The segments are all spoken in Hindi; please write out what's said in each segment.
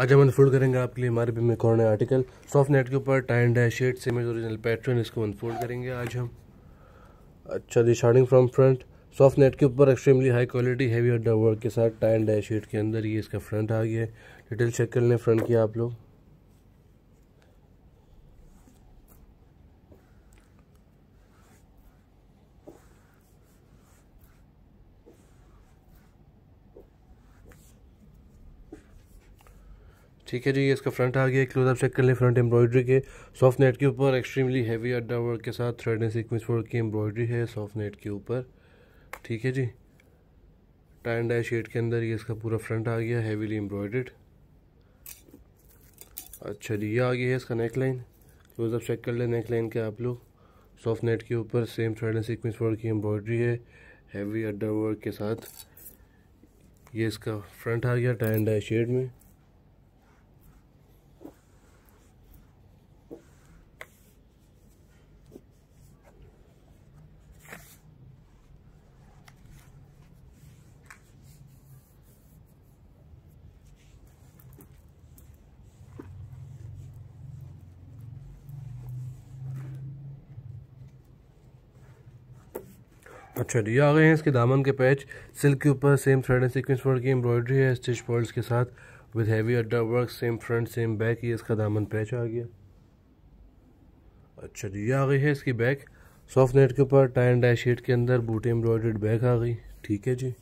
आज हम अनफोल्ड करेंगे आपके लिए हमारे बीमे में कौन है आर्टिकल सॉफ्ट नेट के ऊपर टाइन dash shade same as original pattern इसको अनफोल्ड करेंगे आज हम अच्छा the starting from front soft net के ऊपर extremely high quality heavy under work के साथ टाइन डैश शेड के अंदर ये इसका फ्रंट आ गया है डिटेल चेक कर लें फ्रंट की आप लोग ठीक है जी ये इसका फ्रंट आ गया क्लोजअप चेक कर लें फ्रंट एम्ब्रॉयडरी के सॉफ्ट नेट के ऊपर एक्सट्रीमली हैवी अड्डा वर्क के साथ थ्रेड एंड सिक्वेंस वर्क की एम्ब्रॉयडरी है सॉफ्ट नेट के ऊपर ठीक है जी टाइन डाई शेड के अंदर ये इसका पूरा फ्रंट आ गया हैवीली एम्ब्रॉयडेड अच्छा जी ये आ गया है इसका नेक लाइन क्लोजअप चेक कर लें नेक लाइन के आप लोग सॉफ्ट नेट के ऊपर same thread and sequins work की एम्ब्रॉयडरी है हैवी अड्डा वर्क के साथ ये इसका फ्रंट आ गया टाइन डाई शेड में अच्छा जी आ गए हैं इसके दामन के पैच सिल्क के ऊपर same thread and sequins work की एम्ब्रॉयडरी है स्टिच पर्ल्स के साथ विद हैवी अड्डा work same front same back ये इसका दामन पैच आ गया अच्छा जी ये आ गई है इसकी बैक सॉफ्ट नेट के ऊपर टाइन डाई शीट के अंदर बूटी एम्ब्रॉयड बैक आ गई ठीक है जी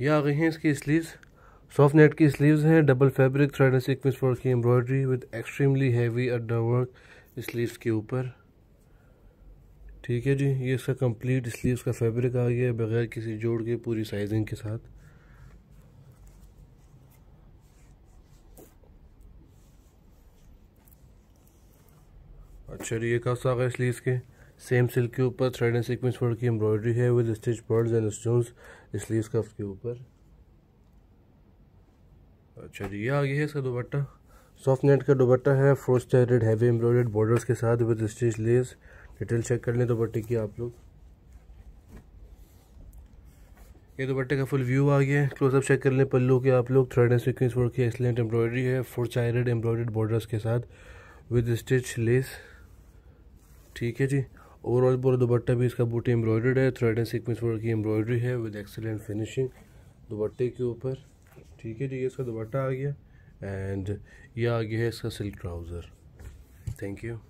ये आ गई हैं इसकी स्लीव्स सॉफ्ट नेट की स्लीव्स हैं double fabric thread and sequins work की एम्ब्रॉयडरी विद एक्सट्रीमली हैवी अड्डा वर्क स्लीव्स के ऊपर ठीक है जी ये इसका कंप्लीट स्लीव्स का फैब्रिक आ गया है बगैर किसी जोड़ के पूरी साइजिंग के साथ अच्छा जी ये कब सा गया स्लीव्स के सेम सिल्क के ऊपर थ्रेड एंड सिक्वेंस वर्क की एम्ब्रॉयडरी है with stitch birds and stones sleeves cuff के ऊपर अच्छा जी ये आगे है इसका दुपट्टा सॉफ्ट नेट का दुपट्टा है four threaded heavy embroidered borders के साथ with stitch lace detail check कर लें दुपट्टे की आप लोग ये दुपट्टे का फुल व्यू आ गया है क्लोजअप चेक कर लें पल्लू के आप लोग थ्रेड एंड सिक्वेंस वर्क की एक्सलेंट एम्ब्रॉयडरी है फोर चाइरेड एम्ब्रॉयड बॉर्डर्स के साथ विद स्टिच लेस ठीक है जी ओवरऑल पूरा दुपट्टा भी इसका बूटी एम्ब्रॉयडर्ड है थ्रेड एंड सिक्वेंस वर्क की एम्ब्रॉयडरी है विद एक्सलेंट फिनिशिंग दुपट्टे के ऊपर ठीक है जी ये इसका दुपट्टा आ गया एंड ये आ गया है इसका सिल्क ट्राउज़र थैंक यू